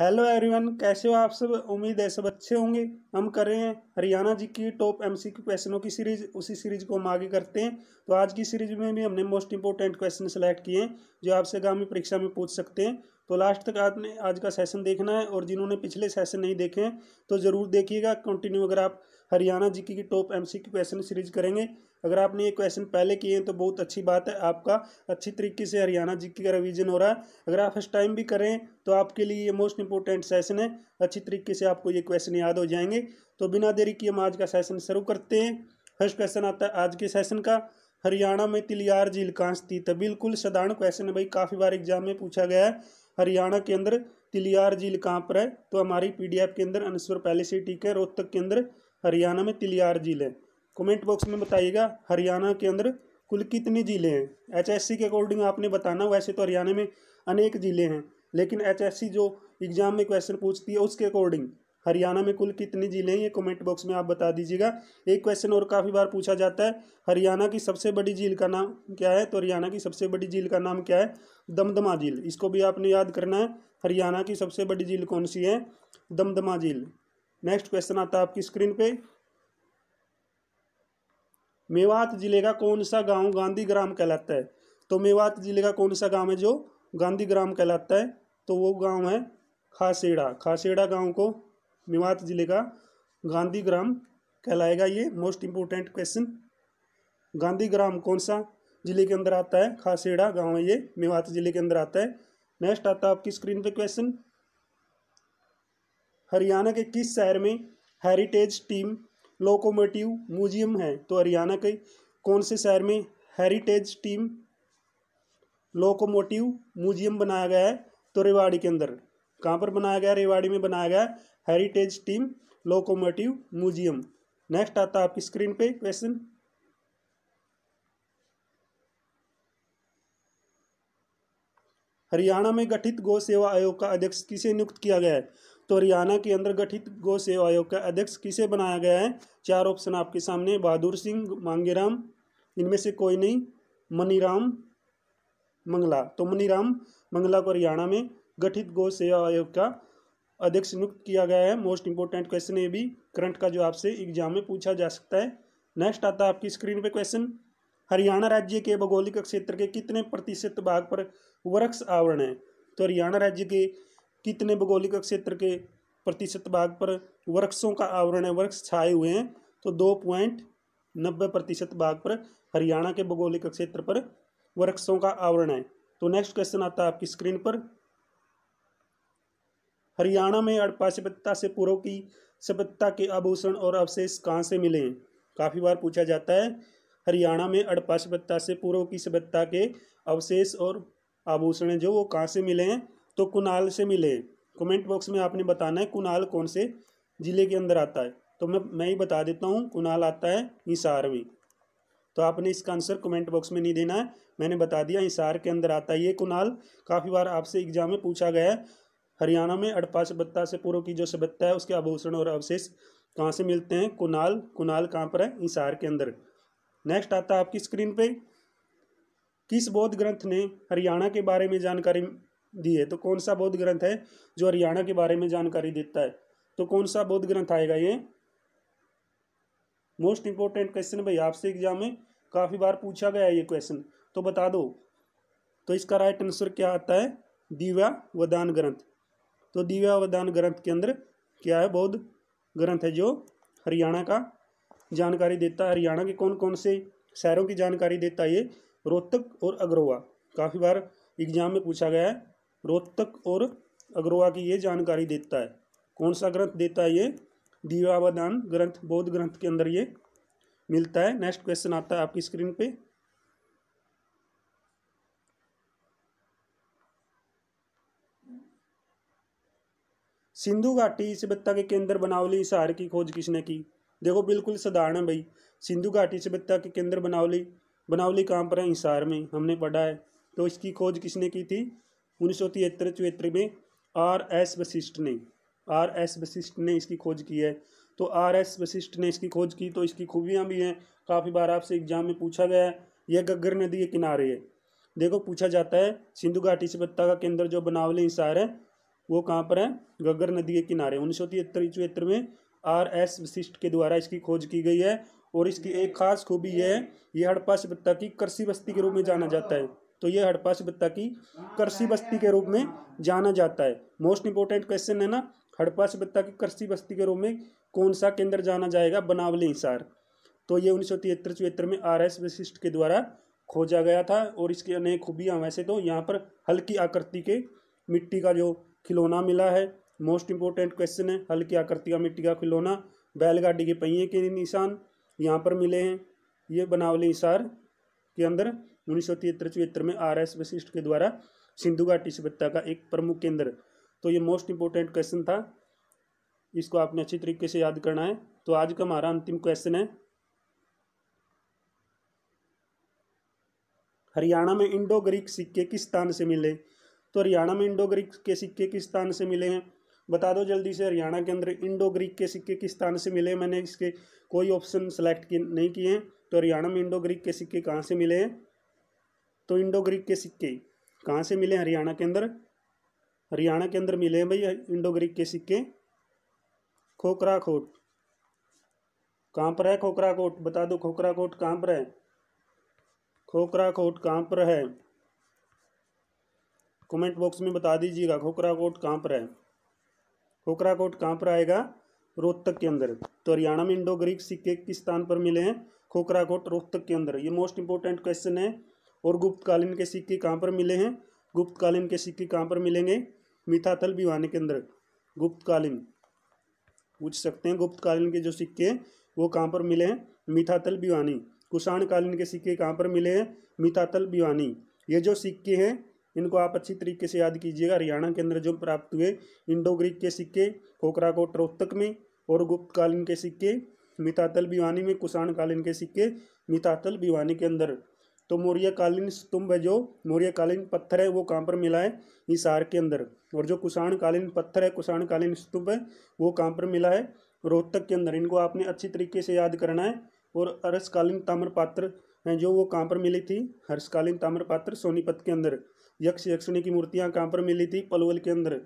hello everyone कैसे हो आप सब उम्मीद है सब अच्छे होंगे हम कर रहे हैं हरियाणा जी की टॉप एमसीक्यू क्वेश्चनों की सीरीज उसी सीरीज को हम आगे करते हैं तो आज की सीरीज में भी हमने मोस्ट इंपॉर्टेंट क्वेश्चन सेलेक्ट किए हैं जो आपसे आगामी परीक्षा में पूछ सकते हैं तो लास्ट तक आपने आज का सेशन देखना है और जिन्होंने पिछले सेशन नहीं देखे हैं तो ज़रूर देखिएगा कंटिन्यू अगर आप हरियाणा जी की top M C question series करेंगे अगर आपने ये क्वेश्चन पहले किए हैं तो बहुत अच्छी बात है आपका अच्छी तरीके से हरियाणा जी का रिविजन हो रहा है अगर आप फर्स्ट टाइम भी करें तो आपके लिए ये मोस्ट इंपॉर्टेंट सेशन है अच्छी तरीके से आपको ये क्वेश्चन याद हो जाएंगे तो बिना देरी किए हम आज का सेशन शुरू करते हैं फर्स्ट क्वेश्चन आता है आज के सेशन का हरियाणा में तिलियार झील कहाँ स्थित है बिल्कुल साधारण क्वेश्चन है भाई काफ़ी बार एग्जाम में पूछा गया है हरियाणा के अंदर तिलियार झील कहाँ पर है तो हमारी पीडीएफ के अंदर अनश्वर पहले से ठीक है रोहतक के अंदर हरियाणा में तिलियार झील है कमेंट बॉक्स में बताइएगा हरियाणा के अंदर कुल कितनी जिले हैं सी के अकॉर्डिंग आपने बताना वैसे तो हरियाणा में अनेक ज़िले हैं लेकिन सी जो एग्ज़ाम में क्वेश्चन पूछती है उसके अकॉर्डिंग हरियाणा में कुल कितने जिले हैं ये कमेंट बॉक्स में आप बता दीजिएगा एक क्वेश्चन और काफ़ी बार पूछा जाता है हरियाणा की सबसे बड़ी झील का नाम क्या है तो हरियाणा की सबसे बड़ी झील का नाम क्या है दमदमा झील इसको भी आपने याद करना है हरियाणा की सबसे बड़ी झील कौन सी है दमदमा झील नेक्स्ट क्वेश्चन आता है आपकी स्क्रीन पे मेवात जिले का कौन सा गांव गांधी ग्राम कहलाता है तो मेवात जिले का कौन सा गांव है जो गांधी ग्राम कहलाता है तो वो गांव है खासेड़ा खासेड़ा गांव को मेवात ज़िले का गांधी ग्राम कहलाएगा ये most important question Gandhi Gram कौन सा जिले के अंदर आता है खासेड़ा गांव है ये मेवात जिले के अंदर आता है नेक्स्ट आता है आपकी स्क्रीन पे क्वेश्चन हरियाणा के किस शहर में हेरिटेज टीम लोकोमोटिव म्यूजियम है तो हरियाणा के कौन से शहर में हेरिटेज टीम लोकोमोटिव म्यूजियम बनाया गया है तो रेवाड़ी के अंदर कहाँ पर बनाया गया रेवाड़ी में बनाया गया heritage steam locomotive museum next आता आपकी स्क्रीन पे क्वेश्चन हरियाणा में गठित गौ सेवा आयोग का अध्यक्ष किसे नियुक्त किया गया है तो हरियाणा के अंदर गठित गौ सेवा आयोग का अध्यक्ष किसे बनाया गया है चार ऑप्शन आपके सामने बहादुर सिंह मांगेराम इनमें से कोई नहीं मनीराम मंगला तो मनीराम मंगला को हरियाणा में गठित गौ सेवा आयोग का अध्यक्ष नियुक्त किया गया है मोस्ट इंपोर्टेंट क्वेश्चन ये भी करंट का जो आपसे एग्जाम में पूछा जा सकता है नेक्स्ट आता है आपकी स्क्रीन पे क्वेश्चन हरियाणा राज्य के भौगोलिक क्षेत्र के कितने प्रतिशत भाग पर वृक्ष आवरण है तो हरियाणा राज्य के कितने भौगोलिक क्षेत्र के प्रतिशत भाग पर वृक्षों का आवरण है वृक्ष छाए हुए हैं तो दो पॉइंट नब्बे प्रतिशत भाग पर हरियाणा के भौगोलिक क्षेत्र पर वृक्षों का आवरण है तो नेक्स्ट क्वेश्चन आता है आपकी स्क्रीन पर हरियाणा में हड़प्पा सभ्यता से पूर्व की सभ्यता के आभूषण और अवशेष कहाँ से मिले हैं काफ़ी बार पूछा जाता है हरियाणा में हड़प्पा सभ्यता से पूर्व की सभ्यता के अवशेष और आभूषण जो वो कहाँ से मिले हैं तो कुनाल से मिले कमेंट बॉक्स में आपने बताना है कुनाल कौन से ज़िले के अंदर आता है तो मैं मैं ही बता देता हूँ कुनाल आता है हिसार में तो आपने इसका आंसर कमेंट बॉक्स में नहीं देना है मैंने बता दिया हिसार के अंदर आता है ये कुनाल काफ़ी बार आपसे एग्जाम में पूछा गया है हरियाणा में अड़पा सभ्यता से पूर्व की जो सभ्यता है उसके आभूषण और अवशेष कहाँ से मिलते हैं कुनाल कुनाल कहाँ पर है इंसार के अंदर नेक्स्ट आता है आपकी स्क्रीन पे किस बौद्ध ग्रंथ ने हरियाणा के बारे में जानकारी दी है तो कौन सा बौद्ध ग्रंथ है जो हरियाणा के बारे में जानकारी देता है तो कौन सा बौद्ध ग्रंथ आएगा ये मोस्ट इंपॉर्टेंट क्वेश्चन भाई आपसे एग्जाम में काफ़ी बार पूछा गया है ये क्वेश्चन तो बता दो तो इसका राइट आंसर क्या आता है दिव्या वदान ग्रंथ तो दिव्यावदान ग्रंथ के अंदर क्या है बौद्ध ग्रंथ है जो हरियाणा का जानकारी देता है हरियाणा के कौन कौन से शहरों की जानकारी देता है ये रोहतक और अग्रोवा काफ़ी बार एग्जाम में पूछा गया है रोहतक और अग्रोवा की ये जानकारी देता है कौन सा ग्रंथ देता है ये दीवावदान ग्रंथ बौद्ध ग्रंथ के अंदर ये मिलता है नेक्स्ट क्वेश्चन आता है आपकी स्क्रीन पे सिंधु घाटी सभ्यता के केंद्र बनावली इशार की खोज किसने की देखो बिल्कुल साधारण है भाई सिंधु घाटी सभ्यता के केंद्र बनावली बनावली काम पर है हिसार में हमने पढ़ा है तो इसकी खोज किसने की थी उन्नीस सौ तिहत्तर चौहत्तर में आर एस वशिष्ठ ने आर एस वशिष्ठ ने इसकी खोज की है तो आर एस वशिष्ठ ने इसकी खोज की तो इसकी खूबियाँ भी हैं काफ़ी बार आपसे एग्जाम में पूछा गया है यह गग्गर नदी के किनारे है देखो पूछा जाता है सिंधु घाटी सभ्यता का केंद्र जो बनावली इशार है वो कहाँ पर है गगर नदी के किनारे उन्नीस सौ तिहत्तर ईस्वी में आर एस विशिष्ट के द्वारा इसकी खोज की गई है और इसकी एक खास खूबी यह है यह हड़प्पा सभ्यता की कृषि बस्ती के रूप में जाना जाता है तो यह हड़प्पा सभ्यता की कृषि बस्ती के रूप में जाना जाता है मोस्ट इंपोर्टेंट क्वेश्चन है ना हड़प्पा सभ्यता की कृषि बस्ती के रूप में कौन सा केंद्र जाना जाएगा बनावली हिसार तो ये उन्नीस सौ तिहत्तर चौहत्तर में आर एस विशिष्ट के द्वारा खोजा गया था और इसकी अनेक खूबियाँ वैसे तो यहाँ पर हल्की आकृति के मिट्टी का जो खिलौना मिला है मोस्ट इंपॉर्टेंट क्वेश्चन है हल्की आकृति का मिट्टी का खिलौना बैलगाड़ी के पहिए के निशान यहाँ पर मिले हैं ये बनावली इशार के अंदर उन्नीस सौ में आर एस वशिष्ठ के द्वारा सिंधु घाटी सभ्यता का एक प्रमुख केंद्र तो ये मोस्ट इंपॉर्टेंट क्वेश्चन था इसको आपने अच्छी तरीके से याद करना है तो आज का हमारा अंतिम क्वेश्चन है हरियाणा में इंडो ग्रीक सिक्के किस स्थान से मिले तो हरियाणा में इंडो ग्रीक के सिक्के किस स्थान से मिले हैं बता दो जल्दी से हरियाणा के अंदर इंडो ग्रीक के सिक्के किस स्थान से मिले हैं मैंने इसके कोई ऑप्शन सेलेक्ट नहीं किए हैं तो हरियाणा में इंडो ग्रीक के सिक्के कहाँ से मिले हैं तो इंडो ग्रीक के सिक्के कहाँ से मिले हरियाणा के अंदर हरियाणा के अंदर मिले हैं भाई इंडो ग्रीक के सिक्के खोखरा खोट कहाँ पर है खोखरा कोट बता दो खोखरा कोट कहाँ पर है खोखरा कोट कहाँ पर है कमेंट बॉक्स में बता दीजिएगा खोखरा कोट कहाँ पर है खोखरा कोट कहाँ पर आएगा रोहतक के अंदर तो हरियाणा में इंडो ग्रीक सिक्के किस स्थान पर मिले हैं खोखरा कोट रोहतक के अंदर ये मोस्ट इंपॉर्टेंट क्वेश्चन है और गुप्तकालीन के सिक्के कहाँ पर मिले हैं गुप्तकालीन के सिक्के कहाँ पर मिलेंगे मिथाथल भिवानी के अंदर गुप्तकालीन पूछ सकते हैं गुप्तकालीन के जो सिक्के वो कहाँ पर मिले हैं मिथातल भिवानी कुषाणकालीन के सिक्के कहाँ पर मिले हैं मिथातल भिवानी ये जो सिक्के हैं इनको आप अच्छी तरीके से याद कीजिएगा हरियाणा के अंदर जो प्राप्त हुए इंडो ग्रीक के सिक्के को रोहतक में और गुप्तकालीन के सिक्के मितातल भिवानी में कुषाण कालीन के सिक्के मितातल भिवानी के अंदर तो मौर्यकालीन कालीन स्तंभ जो मौर्यकालीन पत्थर है वो कहाँ पर मिला है हिसार के अंदर और जो कुषाण कालीन पत्थर है कुषाण कालीन स्तंभ है वो कहाँ पर मिला है रोहतक के अंदर इनको आपने अच्छी तरीके से याद करना है और अरसकालीन ताम्रपात्र हैं जो वो कहाँ पर मिली थी हर्षकालीन ताम्रपात्र सोनीपत के अंदर यक्ष यक्षिणी की मूर्तियाँ कहाँ पर मिली थी पलवल के अंदर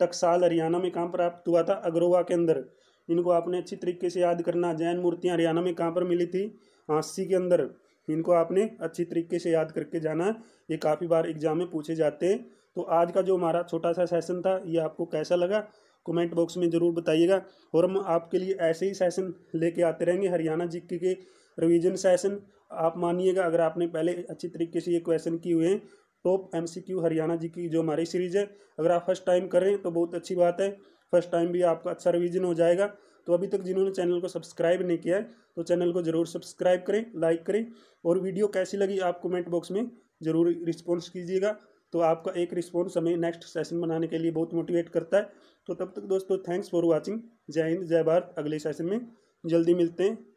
टकसाल हरियाणा में कहाँ प्राप्त हुआ था अग्रोवा के अंदर इनको आपने अच्छी तरीके से याद करना जैन मूर्तियाँ हरियाणा में कहाँ पर मिली थी हाँसी के अंदर इनको आपने अच्छी तरीके से याद करके जाना ये काफ़ी बार एग्जाम में पूछे जाते हैं तो आज का जो हमारा छोटा सा सेशन था ये आपको कैसा लगा कमेंट बॉक्स में ज़रूर बताइएगा और हम आपके लिए ऐसे ही सेशन लेके आते रहेंगे हरियाणा जी के रिवीजन सेशन आप मानिएगा अगर आपने पहले अच्छी तरीके से ये क्वेश्चन किए हुए हैं टॉप एमसीक्यू हरियाणा जी की जो हमारी सीरीज है अगर आप फर्स्ट टाइम करें तो बहुत अच्छी बात है फर्स्ट टाइम भी आपका अच्छा रिविजन हो जाएगा तो अभी तक जिन्होंने चैनल को सब्सक्राइब नहीं किया है तो चैनल को जरूर सब्सक्राइब करें लाइक करें और वीडियो कैसी लगी आप कमेंट बॉक्स में ज़रूर रिस्पॉन्स कीजिएगा तो आपका एक रिस्पॉन्स हमें नेक्स्ट सेशन बनाने के लिए बहुत मोटिवेट करता है तो तब तक दोस्तों थैंक्स फॉर वॉचिंग जय हिंद जय भारत अगले सेशन में जल्दी मिलते हैं